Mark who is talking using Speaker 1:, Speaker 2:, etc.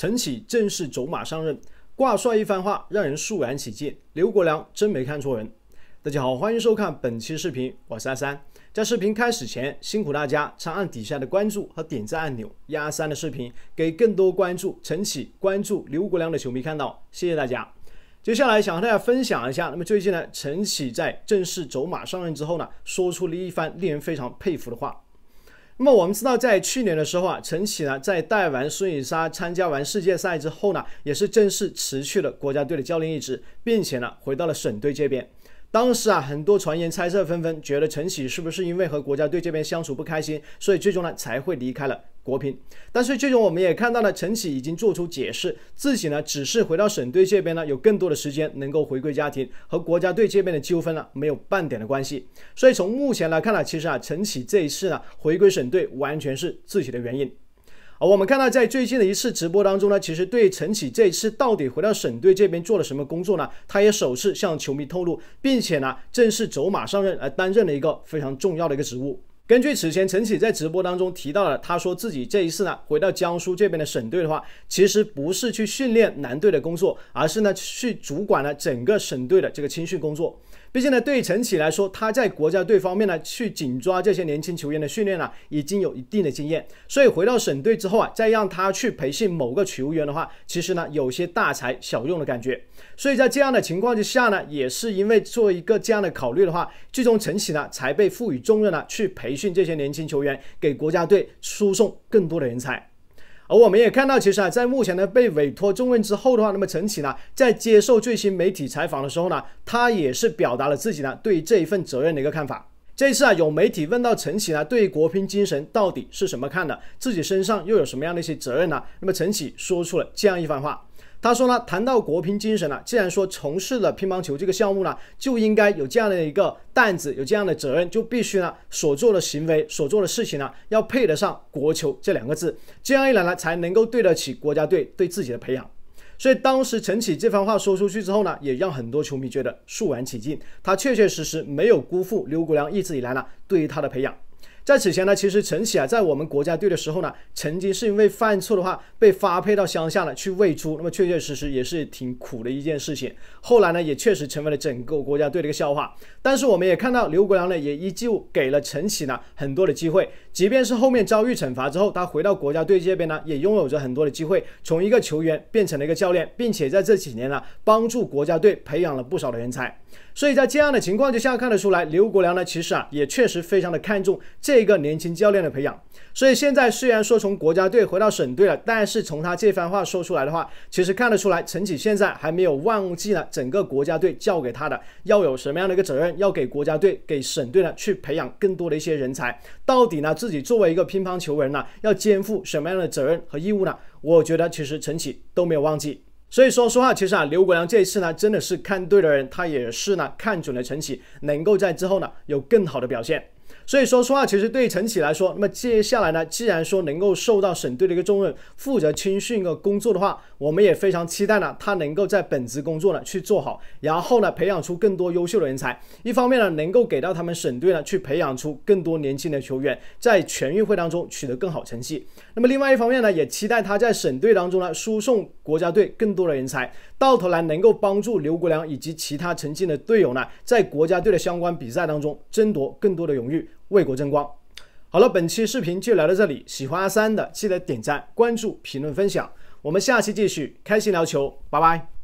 Speaker 1: 陈启正式走马上任，挂帅一番话让人肃然起敬。刘国梁真没看错人。大家好，欢迎收看本期视频，我是阿三。在视频开始前，辛苦大家长按底下的关注和点赞按钮，让阿三的视频给更多关注陈启、关注刘国梁的球迷看到。谢谢大家。接下来想和大家分享一下，那么最近呢，陈启在正式走马上任之后呢，说出了一番令人非常佩服的话。那么我们知道，在去年的时候啊，陈启呢在带完孙颖莎参加完世界赛之后呢，也是正式辞去了国家队的教练一职，并且呢回到了省队这边。当时啊，很多传言猜测纷纷，觉得陈启是不是因为和国家队这边相处不开心，所以最终呢才会离开了。国平，但是最终我们也看到了，陈启已经做出解释，自己呢只是回到省队这边呢，有更多的时间能够回归家庭和国家队这边的纠纷呢，没有半点的关系。所以从目前来看呢，其实啊，陈启这一次呢回归省队完全是自己的原因。啊，我们看到，在最近的一次直播当中呢，其实对陈启这一次到底回到省队这边做了什么工作呢，他也首次向球迷透露，并且呢，正式走马上任来担任了一个非常重要的一个职务。根据此前陈启在直播当中提到了，他说自己这一次呢回到江苏这边的省队的话，其实不是去训练男队的工作，而是呢去主管了整个省队的这个青训工作。毕竟呢，对于陈启来说，他在国家队方面呢去紧抓这些年轻球员的训练呢，已经有一定的经验，所以回到省队之后啊，再让他去培训某个球员的话，其实呢有些大材小用的感觉。所以在这样的情况之下呢，也是因为做一个这样的考虑的话，最终陈启呢才被赋予重任呢去培。训这些年轻球员，给国家队输送更多的人才。而我们也看到，其实啊，在目前呢被委托重任之后的话，那么陈启呢在接受最新媒体采访的时候呢，他也是表达了自己呢对这一份责任的一个看法。这次啊，有媒体问到陈启呢对国乒精神到底是什么看的，自己身上又有什么样的一些责任呢？那么陈启说出了这样一番话。他说呢，谈到国乒精神了，既然说从事了乒乓球这个项目呢，就应该有这样的一个担子，有这样的责任，就必须呢所做的行为、所做的事情呢，要配得上国球这两个字，这样一来呢，才能够对得起国家队对自己的培养。所以当时陈启这番话说出去之后呢，也让很多球迷觉得肃然起敬。他确确实实没有辜负刘国梁一直以来呢对于他的培养。在此前呢，其实陈启啊，在我们国家队的时候呢，曾经是因为犯错的话，被发配到乡下呢去喂猪，那么确确实实也是挺苦的一件事情。后来呢，也确实成为了整个国家队的一个笑话。但是我们也看到，刘国梁呢，也依旧给了陈启呢很多的机会，即便是后面遭遇惩罚之后，他回到国家队这边呢，也拥有着很多的机会，从一个球员变成了一个教练，并且在这几年呢，帮助国家队培养了不少的人才。所以在这样的情况之下，看得出来，刘国梁呢，其实啊，也确实非常的看重这。一个年轻教练的培养，所以现在虽然说从国家队回到省队了，但是从他这番话说出来的话，其实看得出来，陈启现在还没有忘记了整个国家队教给他的要有什么样的一个责任，要给国家队、给省队呢去培养更多的一些人才。到底呢自己作为一个乒乓球人呢，要肩负什么样的责任和义务呢？我觉得其实陈启都没有忘记。所以说实话，其实啊，刘国梁这一次呢，真的是看对了人，他也是呢看准了陈启能够在之后呢有更好的表现。所以说，说实话，其实对于陈启来说，那么接下来呢，既然说能够受到省队的一个重任，负责青训一个工作的话，我们也非常期待呢，他能够在本职工作呢去做好，然后呢培养出更多优秀的人才。一方面呢，能够给到他们省队呢去培养出更多年轻的球员，在全运会当中取得更好成绩。那么另外一方面呢，也期待他在省队当中呢输送国家队更多的人才，到头来能够帮助刘国梁以及其他曾经的队友呢，在国家队的相关比赛当中争夺更多的荣誉。为国争光。好了，本期视频就聊到这里。喜欢阿三的，记得点赞、关注、评论、分享。我们下期继续开心聊球，拜拜。